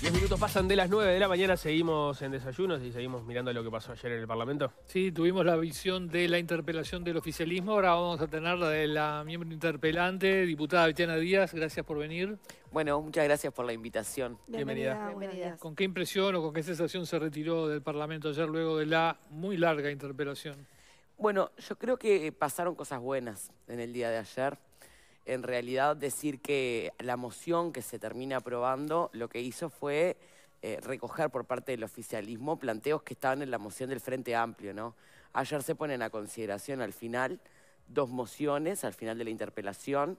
10 minutos pasan de las 9 de la mañana, seguimos en desayunos y seguimos mirando lo que pasó ayer en el Parlamento. Sí, tuvimos la visión de la interpelación del oficialismo, ahora vamos a tener la de la miembro interpelante, diputada Betiana Díaz, gracias por venir. Bueno, muchas gracias por la invitación. Bienvenida. Bienvenida. ¿Con qué impresión o con qué sensación se retiró del Parlamento ayer luego de la muy larga interpelación? Bueno, yo creo que pasaron cosas buenas en el día de ayer en realidad decir que la moción que se termina aprobando lo que hizo fue eh, recoger por parte del oficialismo planteos que estaban en la moción del Frente Amplio, ¿no? Ayer se ponen a consideración al final dos mociones, al final de la interpelación.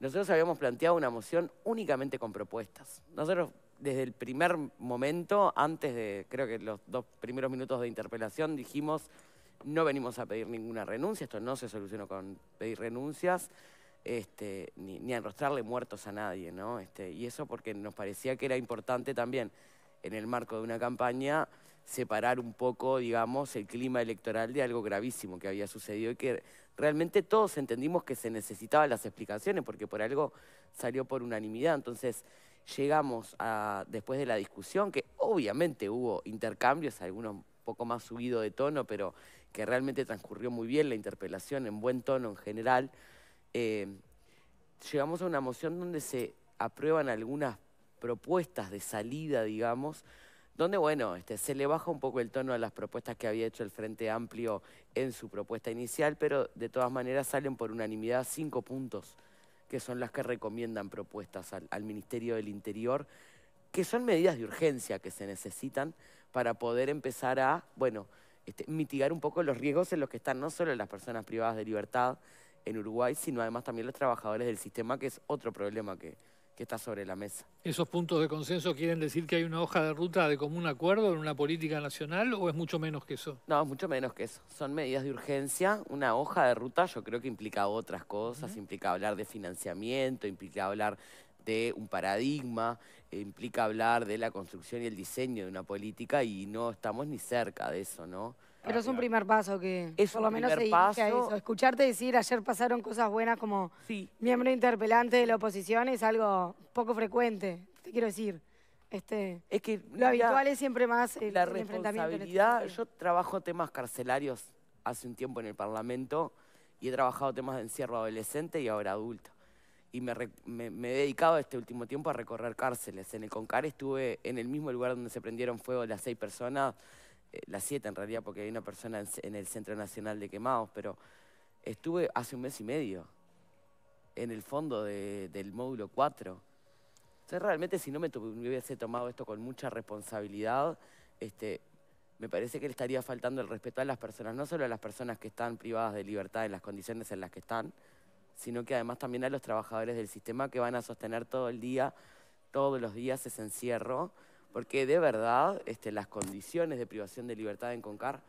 Nosotros habíamos planteado una moción únicamente con propuestas. Nosotros desde el primer momento, antes de creo que los dos primeros minutos de interpelación, dijimos no venimos a pedir ninguna renuncia, esto no se solucionó con pedir renuncias. Este, ni, ni arrostrarle muertos a nadie, ¿no? Este, y eso porque nos parecía que era importante también, en el marco de una campaña, separar un poco, digamos, el clima electoral de algo gravísimo que había sucedido y que realmente todos entendimos que se necesitaban las explicaciones porque por algo salió por unanimidad. Entonces llegamos a, después de la discusión, que obviamente hubo intercambios, algunos un poco más subido de tono, pero que realmente transcurrió muy bien la interpelación en buen tono en general. Eh, llegamos a una moción donde se aprueban algunas propuestas de salida, digamos, donde, bueno, este, se le baja un poco el tono a las propuestas que había hecho el Frente Amplio en su propuesta inicial, pero de todas maneras salen por unanimidad cinco puntos, que son las que recomiendan propuestas al, Ministerio del Interior, que son medidas de urgencia que se necesitan para poder empezar a, bueno, este, mitigar un poco los riesgos en los que están no solo las personas privadas de libertad, en Uruguay, sino además también los trabajadores del sistema, que es otro problema que, está sobre la mesa. ¿Esos puntos de consenso quieren decir que hay una hoja de ruta de común acuerdo en una política nacional o es mucho menos que eso? No, es mucho menos que eso. Son medidas de urgencia. Una hoja de ruta yo creo que implica otras cosas, implica hablar de financiamiento, implica hablar de un paradigma, implica hablar de la construcción y el diseño de una política y no estamos ni cerca de eso, ¿no? Pero es un primer paso que por lo menos se paso. Escucharte decir, ayer pasaron cosas buenas como miembro interpelante de la oposición es algo poco frecuente, te quiero decir. Este, es que lo habitual es siempre más el, la este responsabilidad. yo trabajo temas carcelarios hace un tiempo en el Parlamento y he trabajado temas de encierro adolescente y ahora adulto. Y me, he dedicado este último tiempo a recorrer cárceles. En el CONCAR estuve en el mismo lugar donde se prendieron fuego las seis personas eh, la siete en realidad, porque hay una persona en el Centro Nacional de Quemados, pero estuve hace un mes y medio en el fondo del módulo 4. realmente si no me, hubiese tomado esto con mucha responsabilidad, este, me parece que le estaría faltando el respeto a las personas, no solo a las personas que están privadas de libertad en las condiciones en las que están, sino que además también a los trabajadores del sistema que van a sostener todo el día, todos los días ese encierro porque de verdad este, las condiciones de privación de libertad en Concar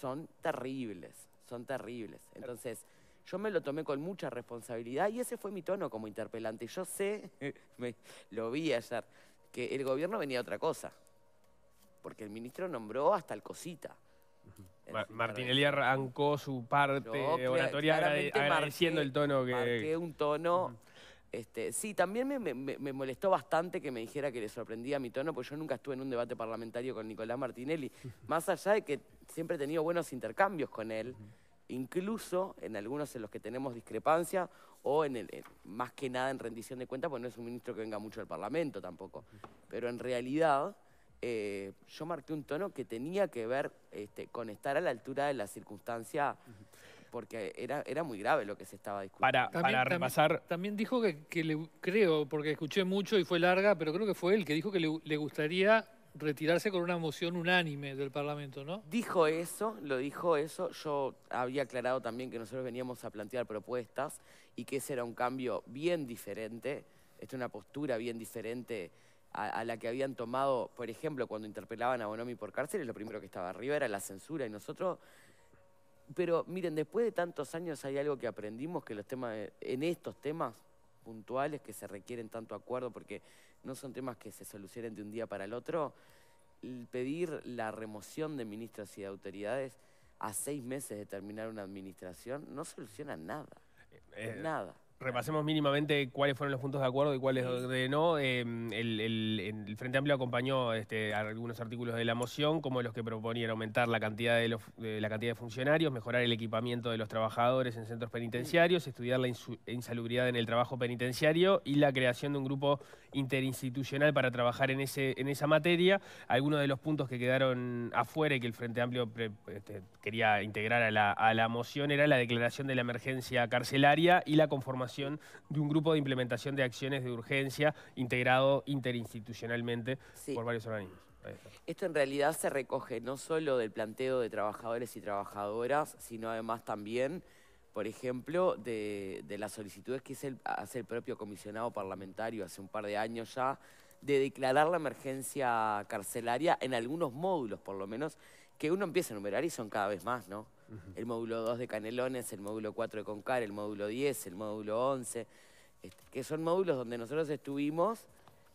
son terribles, son terribles. Entonces, yo me lo tomé con mucha responsabilidad y ese fue mi tono como interpelante. Yo sé, lo vi ayer, que el gobierno venía a otra cosa, porque el ministro nombró hasta el cosita. Martinelli arrancó su parte oratoria el tono que... Marqué un tono... Este, sí, también me, molestó bastante que me dijera que le sorprendía mi tono, porque yo nunca estuve en un debate parlamentario con Nicolás Martinelli, más allá de que siempre he tenido buenos intercambios con él, incluso en algunos en los que tenemos discrepancia o en el, más que nada en rendición de cuentas, porque no es un ministro que venga mucho al Parlamento tampoco. Pero en realidad eh, yo marqué un tono que tenía que ver este, con estar a la altura de la circunstancia porque era, era muy grave lo que se estaba discutiendo. Para, repasar... También, dijo que, le, creo, porque escuché mucho y fue larga, pero creo que fue él que dijo que le, gustaría retirarse con una moción unánime del Parlamento, ¿no? Dijo eso, lo dijo eso. Yo había aclarado también que nosotros veníamos a plantear propuestas y que ese era un cambio bien diferente, esta una postura bien diferente a, la que habían tomado, por ejemplo, cuando interpelaban a Bonomi por cárcel, lo primero que estaba arriba era la censura y nosotros pero miren, después de tantos años hay algo que aprendimos, que los temas, en estos temas puntuales que se requieren tanto acuerdo, porque no son temas que se solucionen de un día para el otro, pedir la remoción de ministros y de autoridades a seis meses de terminar una administración no soluciona nada. Eh, eh, nada repasemos mínimamente cuáles fueron los puntos de acuerdo y cuáles no. Em, el, Frente Amplio acompañó este, algunos artículos de la moción, como los que proponían aumentar la cantidad de, la cantidad de funcionarios, mejorar el equipamiento de los trabajadores en centros penitenciarios, estudiar la insalubridad en el trabajo penitenciario y la creación de un grupo interinstitucional para trabajar en, ese, en esa materia. Algunos de los puntos que quedaron afuera y que el Frente Amplio este, quería integrar a la, a la moción era la declaración de la emergencia carcelaria y la conformación de un grupo de implementación de acciones de urgencia integrado interinstitucionalmente por varios organismos. Esto en realidad se recoge no solo del planteo de trabajadores y trabajadoras, sino además también, por ejemplo, de, las solicitudes que hace el propio comisionado parlamentario hace un par de años ya, de declarar la emergencia carcelaria en algunos módulos, por lo menos, que uno empieza a numerar y son cada vez más, ¿no? el módulo 2 de Canelones, el módulo 4 de Concar, el módulo 10, el módulo 11, este, que son módulos donde nosotros estuvimos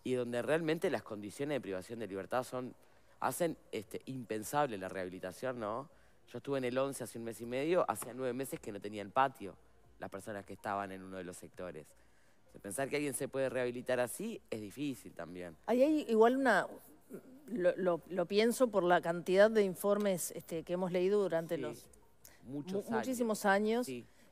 y donde realmente las condiciones de privación de libertad son hacen este, impensable la rehabilitación, ¿no? Yo estuve en el 11 hace un mes y medio, hacía nueve meses que no tenían patio las personas que estaban en uno de los sectores. pensar que alguien se puede rehabilitar así es difícil también. Ahí hay igual una... Lo, pienso por la cantidad de informes este, que hemos leído durante los muchos años. Muchísimos años.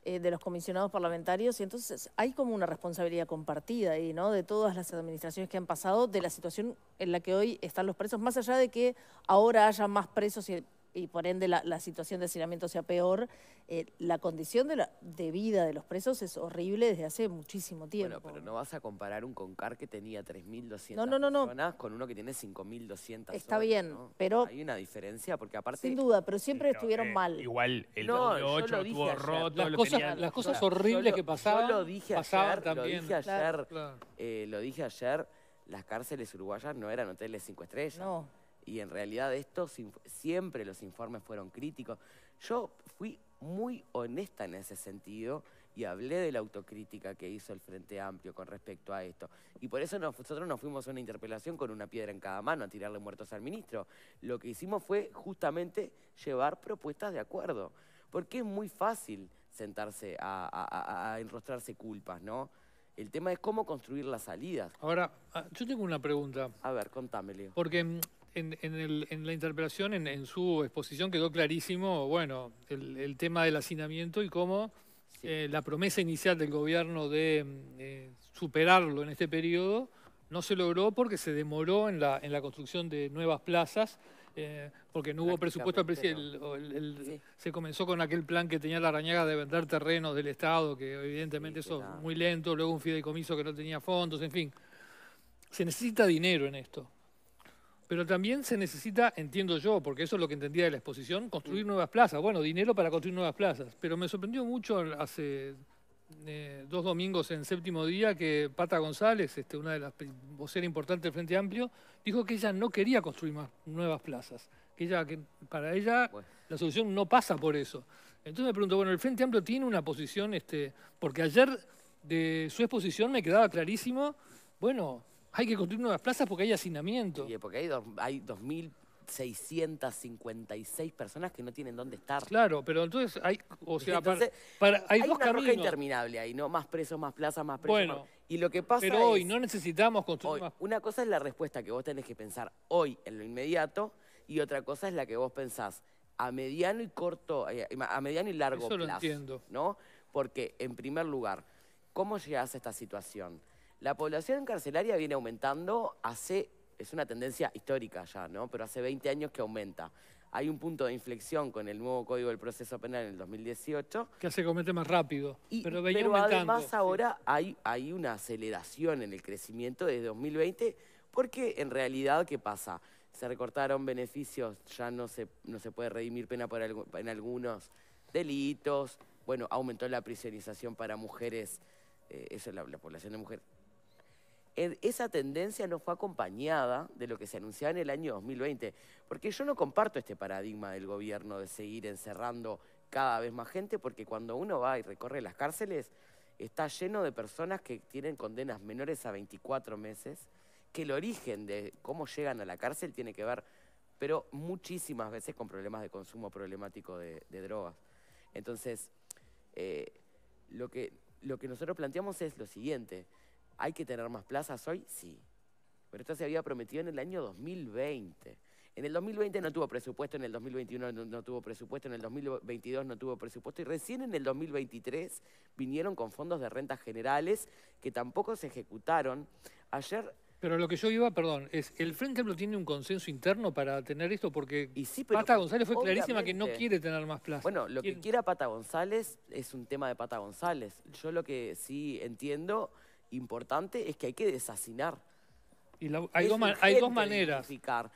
Eh, de los comisionados parlamentarios y entonces hay como una responsabilidad compartida ahí, ¿no? De todas las administraciones que han pasado, de la situación en la que hoy están los presos, más allá de que ahora haya más presos y y por ende la, situación de hacinamiento sea peor, eh, la condición de, la, de, vida de los presos es horrible desde hace muchísimo tiempo. Bueno, pero no vas a comparar un CONCAR que tenía 3.200 no, no, personas con uno que tiene 5.200 Está bien, pero... Hay una diferencia porque aparte... Sin duda, pero siempre estuvieron eh, mal. Igual, el 2008 estuvo roto. Las cosas, las cosas horribles que pasaban, yo lo dije ayer, también. Eh, lo dije ayer las cárceles uruguayas no eran hoteles cinco estrellas. No y en realidad estos siempre los informes fueron críticos. Yo fui muy honesta en ese sentido y hablé de la autocrítica que hizo el Frente Amplio con respecto a esto. Y por eso nosotros nos fuimos a una interpelación con una piedra en cada mano a tirarle muertos al ministro. Lo que hicimos fue justamente llevar propuestas de acuerdo. Porque es muy fácil sentarse a, enrostrarse culpas, ¿no? El tema es cómo construir las salidas. Ahora, ah, yo tengo una pregunta. A ver, contámelo Porque en, la interpelación, en, su exposición, quedó clarísimo, bueno, el, tema del hacinamiento y cómo eh, la promesa inicial del gobierno de mm, eh, superarlo en este periodo no se logró porque se demoró en la, en la construcción de nuevas plazas, eh, porque no hubo presupuesto Se comenzó con aquel plan que tenía la arañaga de vender terrenos del Estado, que evidentemente eso es muy lento, luego un fideicomiso que no tenía fondos, en fin. Se necesita dinero en esto. Pero también se necesita, entiendo yo, porque eso es lo que entendía de la exposición, construir mm. nuevas plazas. Bueno, dinero para construir nuevas plazas. Pero me sorprendió mucho hace eh, dos domingos en séptimo día que Pata González, este, una de las voceras importantes del Frente Amplio, dijo que ella no quería construir más nuevas plazas. Que, ella, que para ella la solución no pasa por eso. Entonces me pregunto, bueno, el Frente Amplio tiene una posición, este, porque ayer de su exposición me quedaba clarísimo, bueno, hay que construir nuevas plazas porque hay hacinamiento. Y porque hay, hay 2.656 personas que no tienen dónde estar. Claro, pero entonces hay, dos sea, para, hay, una interminable ahí, ¿no? Más presos, más plazas, más presos. Bueno, Y lo que pasa Pero hoy no necesitamos construir Una cosa es la respuesta que vos tenés que pensar hoy, en lo inmediato, y otra cosa es la que vos pensás a mediano y corto, eh, a mediano y largo Eso Lo entiendo. ¿No? Porque, en primer lugar, ¿cómo llegás a esta situación? La población carcelaria viene aumentando hace, es una tendencia histórica ya, ¿no? Pero hace 20 años que aumenta. Hay un punto de inflexión con el nuevo Código del Proceso Penal en el 2018. Que se comete más rápido, pero pero además ahora hay, hay una aceleración en el crecimiento desde 2020, porque en realidad, ¿qué pasa? Se recortaron beneficios, ya no se, no se puede redimir pena por en algunos delitos. Bueno, aumentó la prisionización para mujeres, eh, eso es la población de mujeres esa tendencia no fue acompañada de lo que se anunciaba en el año 2020, porque yo no comparto este paradigma del gobierno de seguir encerrando cada vez más gente, porque cuando uno va y recorre las cárceles, está lleno de personas que tienen condenas menores a 24 meses, que el origen de cómo llegan a la cárcel tiene que ver, pero muchísimas veces con problemas de consumo problemático de, drogas. Entonces, eh, lo que nosotros planteamos es lo siguiente, ¿Hay que tener más plazas hoy? Sí. Pero esto se había prometido en el año 2020. En el 2020 no tuvo presupuesto, en el 2021 no, tuvo presupuesto, en el 2022 no tuvo presupuesto y recién en el 2023 vinieron con fondos de rentas generales que tampoco se ejecutaron. Ayer... Pero lo que yo iba, perdón, es el Frente Amplio tiene un consenso interno para tener esto porque Pata González fue clarísima que no quiere tener más plazas. Bueno, lo que quiera Pata González es un tema de Pata González. Yo lo que sí entiendo importante es que hay que desasinar. hay, dos, maneras.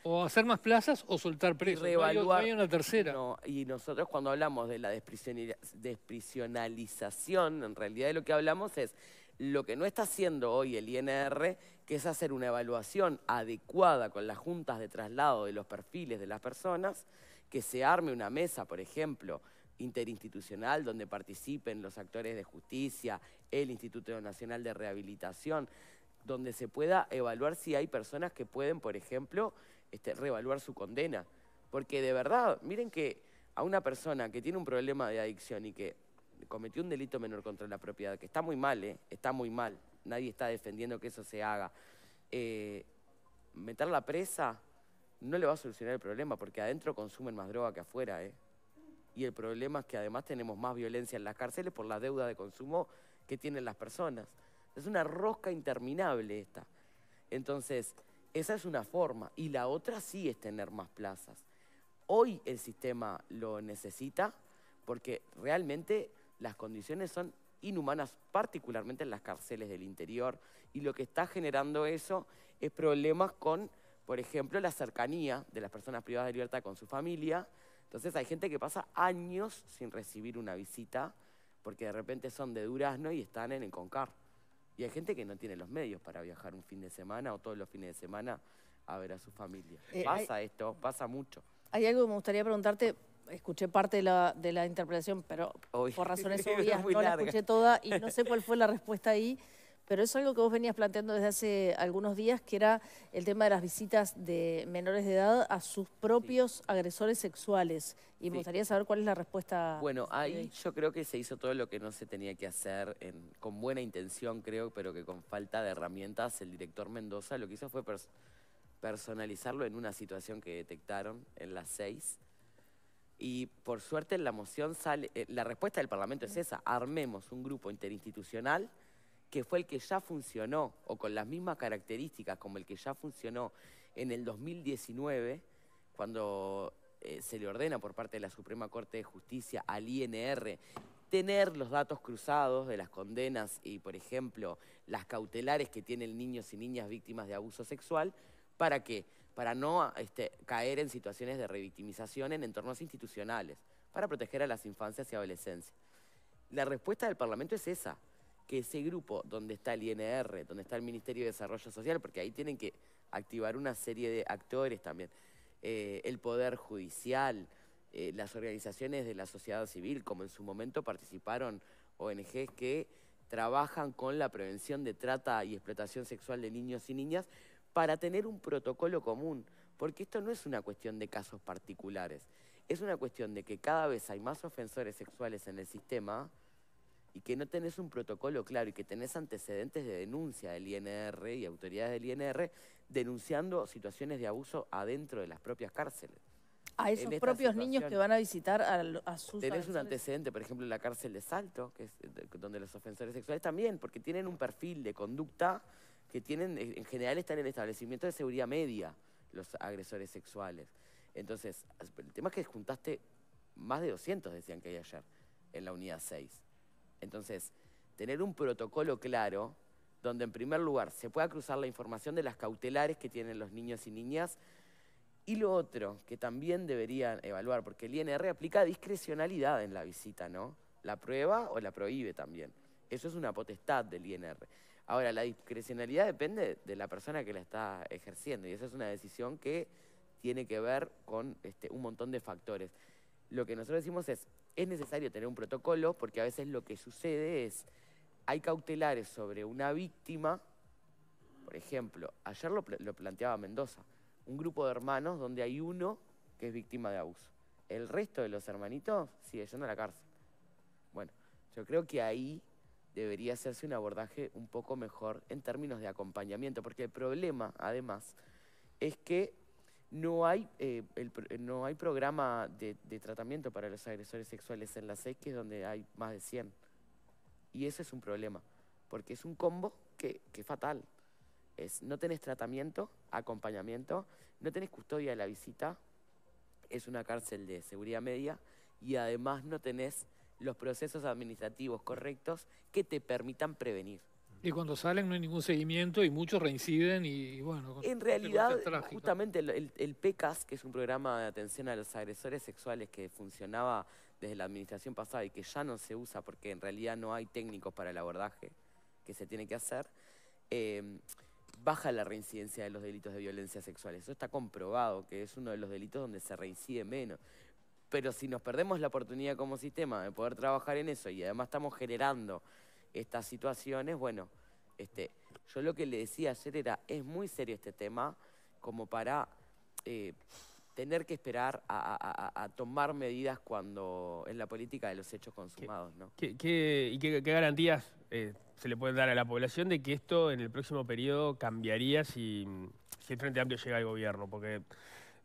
O hacer más plazas o soltar presos. Y hay, una tercera. y nosotros cuando hablamos de la desprisionalización, en realidad de lo que hablamos es lo que no está haciendo hoy el INR, que es hacer una evaluación adecuada con las juntas de traslado de los perfiles de las personas, que se arme una mesa, por ejemplo, interinstitucional donde participen los actores de justicia, el Instituto Nacional de Rehabilitación, donde se pueda evaluar si hay personas que pueden, por ejemplo, este, reevaluar su condena. Porque de verdad, miren que a una persona que tiene un problema de adicción y que cometió un delito menor contra la propiedad, que está muy mal, ¿eh? está muy mal, nadie está defendiendo que eso se haga, eh, meter la presa no le va a solucionar el problema, porque adentro consumen más droga que afuera. ¿eh? Y el problema es que además tenemos más violencia en las cárceles por la deuda de consumo que tienen las personas. Es una rosca interminable esta. Entonces, esa es una forma. Y la otra sí es tener más plazas. Hoy el sistema lo necesita porque realmente las condiciones son inhumanas, particularmente en las cárceles del interior. Y lo que está generando eso es problemas con, por ejemplo, la cercanía de las personas privadas de libertad con su familia. Entonces hay gente que pasa años sin recibir una visita porque de repente son de Durazno y están en el Concar. Y hay gente que no tiene los medios para viajar un fin de semana o todos los fines de semana a ver a su familia. Eh, pasa esto, pasa mucho. Hay algo que me gustaría preguntarte, escuché parte de la, de la interpretación, pero por razones obvias no la escuché toda y no sé cuál fue la respuesta ahí. Pero es algo que vos venías planteando desde hace algunos días, que era el tema de las visitas de menores de edad a sus propios agresores sexuales. Y me gustaría saber cuál es la respuesta. Bueno, ahí yo creo que se hizo todo lo que no se tenía que hacer, con buena intención creo, pero que con falta de herramientas. El director Mendoza lo que hizo fue personalizarlo en una situación que detectaron en las seis. Y por suerte la moción sale, eh, la respuesta del Parlamento es esa, armemos un grupo interinstitucional que fue el que ya funcionó, o con las mismas características como el que ya funcionó en el 2019, cuando eh, se le ordena por parte de la Suprema Corte de Justicia al INR tener los datos cruzados de las condenas y, por ejemplo, las cautelares que tienen niños y niñas víctimas de abuso sexual, ¿para qué? Para no este, caer en situaciones de revictimización en entornos institucionales, para proteger a las infancias y adolescencias. La respuesta del Parlamento es esa, que ese grupo donde está el INR, donde está el Ministerio de Desarrollo Social, porque ahí tienen que activar una serie de actores también, eh, el Poder Judicial, eh, las organizaciones de la sociedad civil, como en su momento participaron ONGs que trabajan con la prevención de trata y explotación sexual de niños y niñas, para tener un protocolo común, porque esto no es una cuestión de casos particulares, es una cuestión de que cada vez hay más ofensores sexuales en el sistema y que no tenés un protocolo claro y que tenés antecedentes de denuncia del INR y autoridades del INR denunciando situaciones de abuso adentro de las propias cárceles. A esos propios niños que van a visitar a, sus... Tenés un antecedente, por ejemplo, en la cárcel de Salto, donde los ofensores sexuales también, porque tienen un perfil de conducta que tienen, eh, en general están en el establecimiento de seguridad media los agresores sexuales. Entonces, el tema es que juntaste más de 200, decían que hay ayer, en la unidad 6. Entonces, tener un protocolo claro donde en primer lugar se pueda cruzar la información de las cautelares que tienen los niños y niñas. Y lo otro que también deberían evaluar, porque el INR aplica discrecionalidad en la visita, ¿no? La prueba o la prohíbe también. Eso es una potestad del INR. Ahora, la discrecionalidad depende de la persona que la está ejerciendo y esa es una decisión que tiene que ver con este, un montón de factores lo que nosotros decimos es, es necesario tener un protocolo porque a veces lo que sucede es, hay cautelares sobre una víctima, por ejemplo, ayer lo, lo planteaba Mendoza, un grupo de hermanos donde hay uno que es víctima de abuso. El resto de los hermanitos sigue yendo a la cárcel. Bueno, yo creo que ahí debería hacerse un abordaje un poco mejor en términos de acompañamiento, porque el problema, además, es que no hay, eh, eh, no hay programa de, tratamiento para los agresores sexuales en las es donde hay más de 100. Y eso es un problema, porque es un combo que, es fatal. Es, no tenés tratamiento, acompañamiento, no tenés custodia de la visita, es una cárcel de seguridad media y además no tenés los procesos administrativos correctos que te permitan prevenir. Y cuando salen no hay ningún seguimiento y muchos reinciden y, bueno... En realidad, justamente el, PECAS, que es un programa de atención a los agresores sexuales que funcionaba desde la administración pasada y que ya no se usa porque en realidad no hay técnicos para el abordaje que se tiene que hacer, eh, baja la reincidencia de los delitos de violencia sexual. Eso está comprobado, que es uno de los delitos donde se reincide menos. Pero si nos perdemos la oportunidad como sistema de poder trabajar en eso y además estamos generando estas situaciones. Bueno, este, yo lo que le decía ayer era, es muy serio este tema, como para eh, tener que esperar a, tomar medidas cuando en la política de los hechos consumados. ¿no? ¿Qué, qué, y qué, garantías eh, se le pueden dar a la población de que esto en el próximo periodo cambiaría si, si el Frente Amplio llega al gobierno? Porque,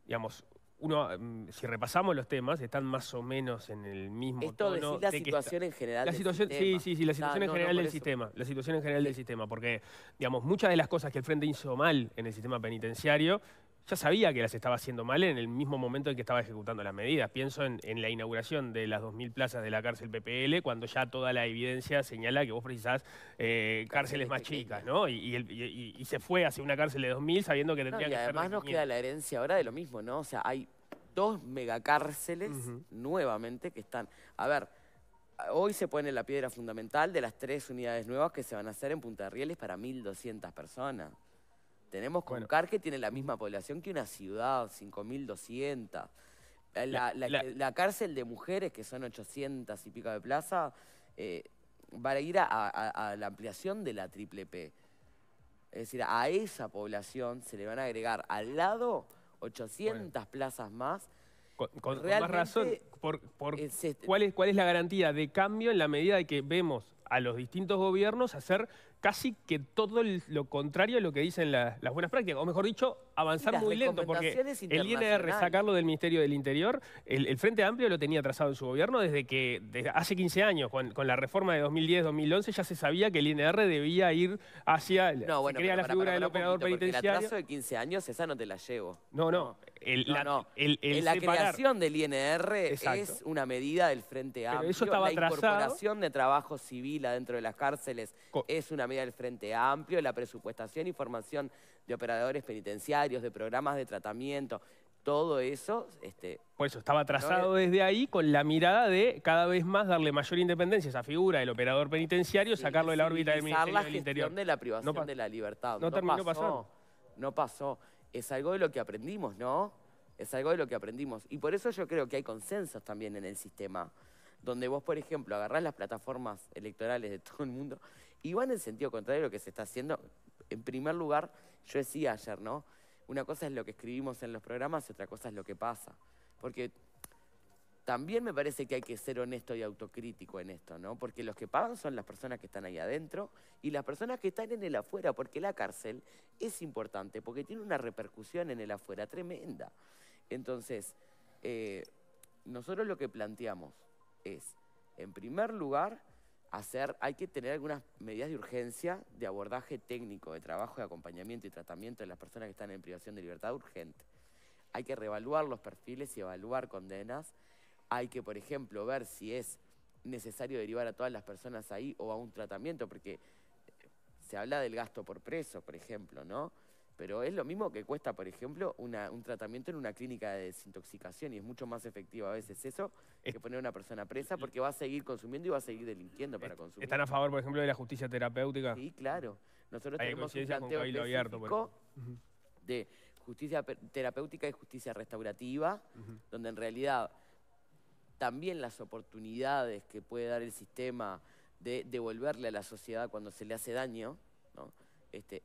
digamos, uno, mm, si repasamos los temas, están más o menos en el mismo Esto la situación en general del sistema. Sí, sí, sí, la ah, situación en general del sistema. La situación en general del sistema, porque, digamos, muchas de las cosas que el Frente hizo mal en el sistema penitenciario ya sabía que las estaba haciendo mal en el mismo momento en que estaba ejecutando las medidas. Pienso en, la inauguración de las 2.000 plazas de la cárcel PPL, cuando ya toda la evidencia señala que vos precisás eh, cárceles, más chicas, ¿no? Y, se fue hacia una cárcel de 2.000 sabiendo que tendría que Y Además nos queda la herencia ahora de lo mismo, ¿no? O sea, hay dos megacárceles nuevamente que están... A ver, hoy se pone la piedra fundamental de las tres unidades nuevas que se van a hacer en Punta de Rieles para 1.200 personas. Tenemos con bueno. que tiene la misma población que una ciudad, 5.200. La, la, cárcel de mujeres, que son 800 y pico de plaza, eh, va a ir a, la ampliación de la triple P. Es decir, a esa población se le van a agregar al lado 800 plazas más. Con, más razón, por, este ¿cuál, es, ¿cuál es la garantía de cambio en la medida de que vemos a los distintos gobiernos hacer casi que todo lo contrario a lo que dicen las buenas prácticas, o mejor dicho, avanzar muy lento, porque el INR sacarlo del Ministerio del Interior, el, Frente Amplio lo tenía trazado en su gobierno desde que hace 15 años, con, la reforma de 2010-2011 ya se sabía que el INR debía ir hacia, no, bueno, para, operador penitenciario. El de 15 años, esa no te la llevo. no, no no, la, no. la creación del INR es una medida del Frente Amplio. eso la incorporación de trabajo civil adentro de las cárceles es una medida del Frente Amplio, la presupuestación y formación de operadores penitenciarios, de programas de tratamiento, todo eso... Este, Por eso, estaba trazado desde ahí con la mirada de cada vez más darle mayor independencia a esa figura del operador penitenciario, sacarlo de la órbita del Ministerio del Interior. de la privación de la libertad. No, pasó. No pasó es algo de lo que aprendimos, ¿no? Es algo de lo que aprendimos. Y por eso yo creo que hay consensos también en el sistema, donde vos, por ejemplo, agarrás las plataformas electorales de todo el mundo y van en el sentido contrario a lo que se está haciendo. En primer lugar, yo decía ayer, ¿no? Una cosa es lo que escribimos en los programas y otra cosa es lo que pasa. Porque también me parece que hay que ser honesto y autocrítico en esto, ¿no? Porque los que pagan son las personas que están ahí adentro y las personas que están en el afuera, porque la cárcel es importante, porque tiene una repercusión en el afuera tremenda. Entonces, eh, nosotros lo que planteamos es, en primer lugar, hacer, hay que tener algunas medidas de urgencia de abordaje técnico, de trabajo, de acompañamiento y tratamiento de las personas que están en privación de libertad urgente. Hay que reevaluar los perfiles y evaluar condenas hay que, por ejemplo, ver si es necesario derivar a todas las personas ahí o a un tratamiento, porque se habla del gasto por preso, por ejemplo, ¿no? Pero es lo mismo que cuesta, por ejemplo, un tratamiento en una clínica de desintoxicación y es mucho más efectivo a veces eso que poner a una persona presa porque va a seguir consumiendo y va a seguir delinquiendo para consumir. ¿Están a favor, por ejemplo, de la justicia terapéutica? Sí, claro. Nosotros tenemos un planteo de justicia terapéutica y justicia restaurativa, donde en realidad también las oportunidades que puede dar el sistema de devolverle a la sociedad cuando se le hace daño, este,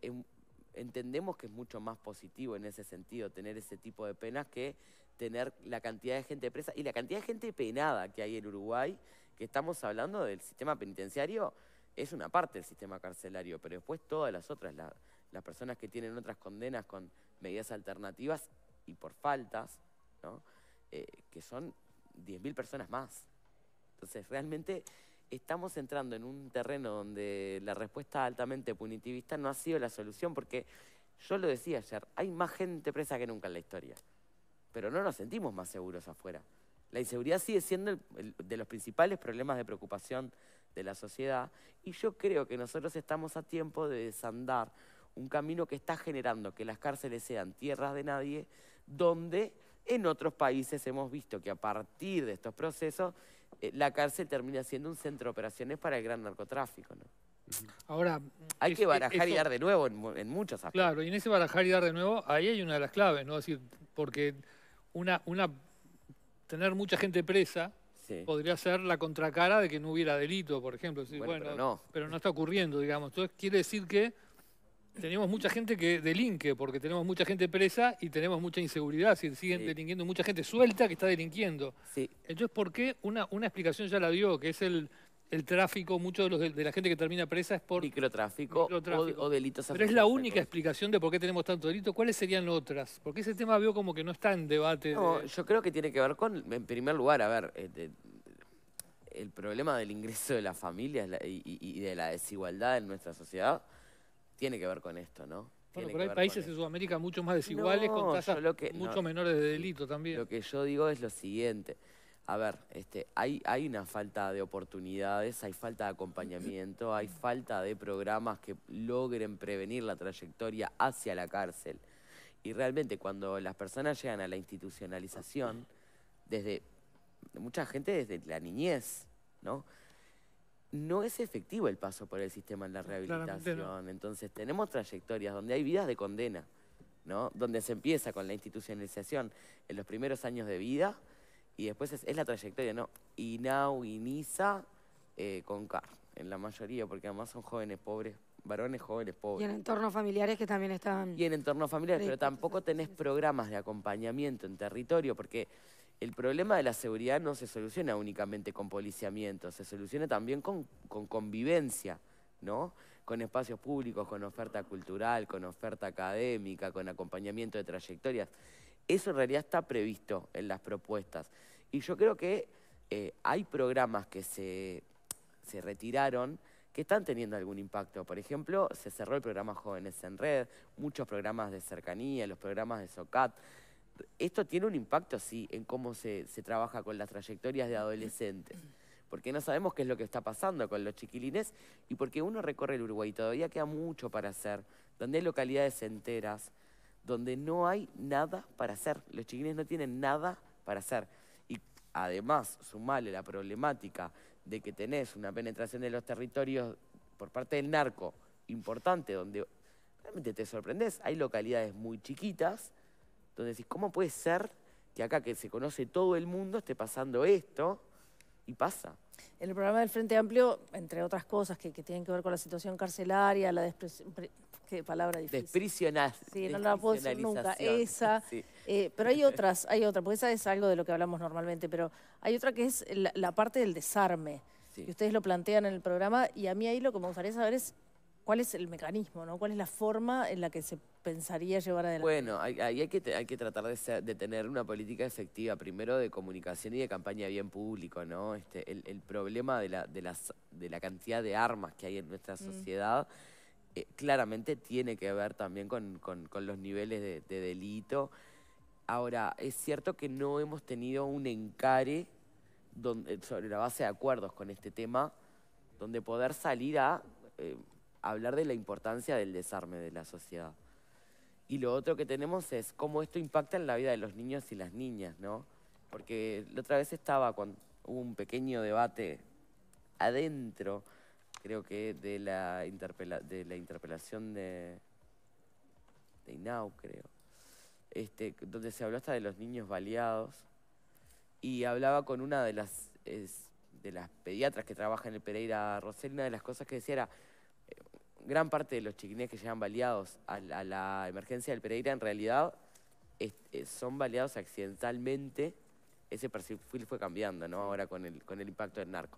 entendemos que es mucho más positivo en ese sentido tener ese tipo de penas que tener la cantidad de gente presa y la cantidad de gente penada que hay en Uruguay, que estamos hablando del sistema penitenciario, es una parte del sistema carcelario, pero después todas las otras, las personas que tienen otras condenas con medidas alternativas y por faltas, eh, que son 10.000 personas más. Entonces, realmente estamos entrando en un terreno donde la respuesta altamente punitivista no ha sido la solución, porque yo lo decía ayer, hay más gente presa que nunca en la historia, pero no nos sentimos más seguros afuera. La inseguridad sigue siendo de los principales problemas de preocupación de la sociedad y yo creo que nosotros estamos a tiempo de desandar un camino que está generando que las cárceles sean tierras de nadie, donde en otros países hemos visto que a partir de estos procesos eh, la cárcel termina siendo un centro de operaciones para el gran narcotráfico. ¿no? Ahora, hay que barajar y dar de nuevo en, muchos aspectos. Claro, y en ese barajar y dar de nuevo, ahí hay una de las claves, ¿no? decir, porque tener mucha gente presa podría ser la contracara de que no hubiera delito, por ejemplo. pero, no. pero, no. está ocurriendo, digamos. Entonces quiere decir que tenemos mucha gente que delinque, porque tenemos mucha gente presa y tenemos mucha inseguridad, si siguen delinquiendo, mucha gente suelta que está delinquiendo. Sí. Entonces, ¿por qué? Una, explicación ya la dio, que es el, tráfico, mucho de, los de, la gente que termina presa es por... Microtráfico, O, delitos... Pero es la única explicación de por qué tenemos tanto delito. ¿Cuáles serían otras? Porque ese tema veo como que no está en debate. yo creo que tiene que ver con, en primer lugar, a ver, eh, el problema del ingreso de las familias y de la desigualdad en nuestra sociedad tiene que ver con esto, ¿no? Bueno, pero hay países e- en Sudamérica mucho más desiguales, con tasas mucho menores de delito también. Lo que yo digo es lo siguiente. A ver, este, hay, hay una falta de oportunidades, hay falta de acompañamiento, hay falta de programas que logren prevenir la trayectoria hacia la cárcel. Y realmente cuando las personas llegan a la institucionalización, desde mucha gente desde la niñez, ¿no? no es efectivo el paso por el sistema en la rehabilitación. Entonces tenemos trayectorias donde hay vidas de condena, ¿no? Donde se empieza con la institucionalización en los primeros años de vida y después es, la trayectoria, ¿no? INAU, eh, con CAR, en la mayoría, porque además son jóvenes pobres, varones jóvenes pobres. Y en entornos familiares que también están... Y en entornos familiares, pero tampoco tenés programas de acompañamiento en territorio, porque el problema de la seguridad no se soluciona únicamente con policiamiento, se soluciona también con, convivencia, ¿no? Con espacios públicos, con oferta cultural, con oferta académica, con acompañamiento de trayectorias. Eso en realidad está previsto en las propuestas. Y yo creo que eh, hay programas que se, se retiraron que están teniendo algún impacto. Por ejemplo, se cerró el programa Jóvenes en Red, muchos programas de cercanía, los programas de SOCAT esto tiene un impacto así en cómo se, trabaja con las trayectorias de adolescentes. Porque no sabemos qué es lo que está pasando con los chiquilines y porque uno recorre el Uruguay y todavía queda mucho para hacer, donde hay localidades enteras, donde no hay nada para hacer. Los chiquilines no tienen nada para hacer. Y además, sumale la problemática de que tenés una penetración de los territorios por parte del narco importante, donde realmente te sorprendes, Hay localidades muy chiquitas entonces decís, ¿cómo puede ser que acá que se conoce todo el mundo esté pasando esto? Y pasa. En El programa del Frente Amplio, entre otras cosas que, tienen que ver con la situación carcelaria, la despresión... Qué palabra difícil. Desprisionar. Sí, no la puedo decir nunca. Esa. Eh, pero hay otras, hay otra. porque esa es algo de lo que hablamos normalmente, pero hay otra que es la, parte del desarme. ustedes lo plantean en el programa y a mí ahí lo que me gustaría saber es ¿Cuál es el mecanismo? ¿no? ¿Cuál es la forma en la que se pensaría llevar adelante? Bueno, ahí hay, que, hay que tratar de, tener una política efectiva, primero de comunicación y de campaña bien público. ¿no? Este, el, problema de la, de, las, de la cantidad de armas que hay en nuestra mm. sociedad eh, claramente tiene que ver también con, los niveles de, delito. Ahora, es cierto que no hemos tenido un encare eh, sobre la base de acuerdos con este tema, donde poder salir a eh, hablar de la importancia del desarme de la sociedad. Y lo otro que tenemos es cómo esto impacta en la vida de los niños y las niñas, ¿no? Porque la otra vez estaba cuando hubo un pequeño debate adentro, creo que de la, de la interpelación de, de INAU, creo, este, donde se habló hasta de los niños baleados. Y hablaba con una de las, de las pediatras que trabaja en el Pereira Rosel, una de las cosas que decía era, gran parte de los chiquines que llegan baleados a, la, emergencia del Pereira en realidad eh, son baleados accidentalmente. Ese perfil fue cambiando, ¿no? Ahora con el, con el impacto del narco.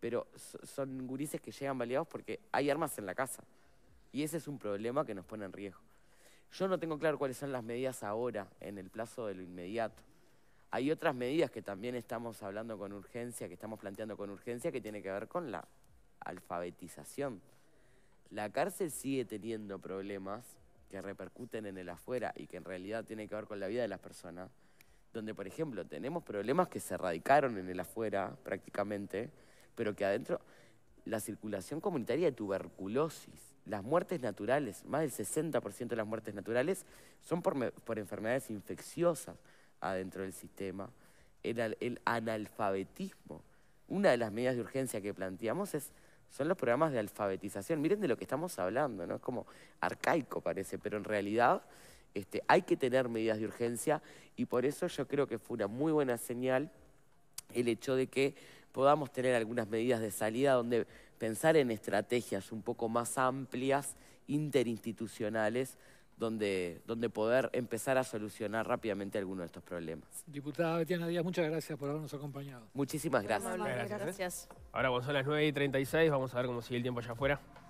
Pero son gurises que llegan baleados porque hay armas en la casa. Y ese es un problema que nos pone en riesgo. Yo no tengo claro cuáles son las medidas ahora, en el plazo de lo inmediato. Hay otras medidas que también estamos hablando con urgencia, que estamos planteando con urgencia, que tiene que ver con la alfabetización la cárcel sigue teniendo problemas que repercuten en el afuera y que en realidad tienen que ver con la vida de las personas, donde por ejemplo tenemos problemas que se erradicaron en el afuera prácticamente, pero que adentro la circulación comunitaria de tuberculosis, las muertes naturales, más del 60% de las muertes naturales son por, enfermedades infecciosas adentro del sistema, el analfabetismo. Una de las medidas de urgencia que planteamos es son los programas de alfabetización. Miren de lo que estamos hablando, ¿no? Es como arcaico parece, pero en realidad este, hay que tener medidas de urgencia y por eso yo creo que fue una muy buena señal el hecho de que podamos tener algunas medidas de salida donde pensar en estrategias un poco más amplias, interinstitucionales, donde, donde poder empezar a solucionar rápidamente algunos de estos problemas. Diputada Betiana Díaz, muchas gracias por habernos acompañado. Muchísimas gracias. Ahora, vos son las 9 y 36, vamos a ver cómo sigue el tiempo allá afuera.